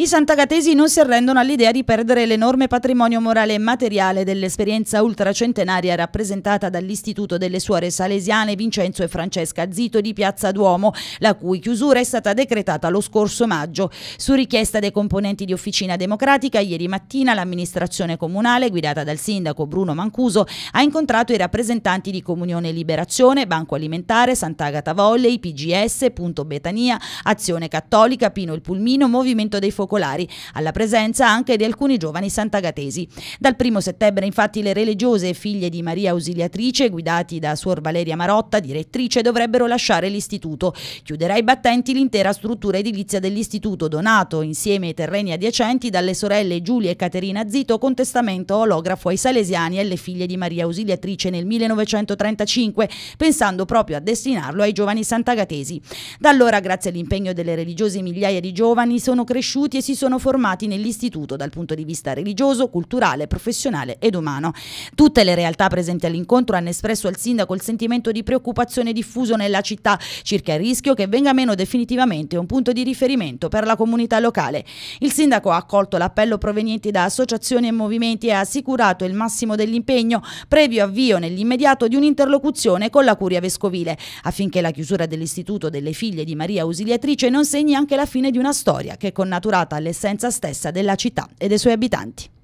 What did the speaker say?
I santagatesi non si arrendono all'idea di perdere l'enorme patrimonio morale e materiale dell'esperienza ultracentenaria rappresentata dall'Istituto delle Suore Salesiane Vincenzo e Francesca Zito di Piazza Duomo, la cui chiusura è stata decretata lo scorso maggio. Su richiesta dei componenti di Officina Democratica, ieri mattina l'amministrazione comunale, guidata dal sindaco Bruno Mancuso, ha incontrato i rappresentanti di Comunione e Liberazione, Banco Alimentare, Sant'Agata Volley, PGS, Punto Betania, Azione Cattolica, Pino il Pulmino, Movimento dei Focolari, popolari, alla presenza anche di alcuni giovani santagatesi. Dal primo settembre infatti le religiose figlie di Maria Ausiliatrice, guidati da Suor Valeria Marotta, direttrice, dovrebbero lasciare l'istituto. Chiuderà i battenti l'intera struttura edilizia dell'istituto, donato insieme ai terreni adiacenti dalle sorelle Giulia e Caterina Zito con testamento olografo ai salesiani e alle figlie di Maria Ausiliatrice nel 1935, pensando proprio a destinarlo ai giovani santagatesi. Da allora, grazie all'impegno delle religiose migliaia di giovani, sono cresciuti cresciuti e si sono formati nell'istituto dal punto di vista religioso, culturale, professionale ed umano. Tutte le realtà presenti all'incontro hanno espresso al sindaco il sentimento di preoccupazione diffuso nella città circa il rischio che venga meno definitivamente un punto di riferimento per la comunità locale. Il sindaco ha accolto l'appello proveniente da associazioni e movimenti e ha assicurato il massimo dell'impegno previo avvio nell'immediato di un'interlocuzione con la curia vescovile affinché la chiusura dell'istituto delle figlie di Maria Ausiliatrice non segni anche la fine di una storia che con naturale associata all'essenza stessa della città e dei suoi abitanti.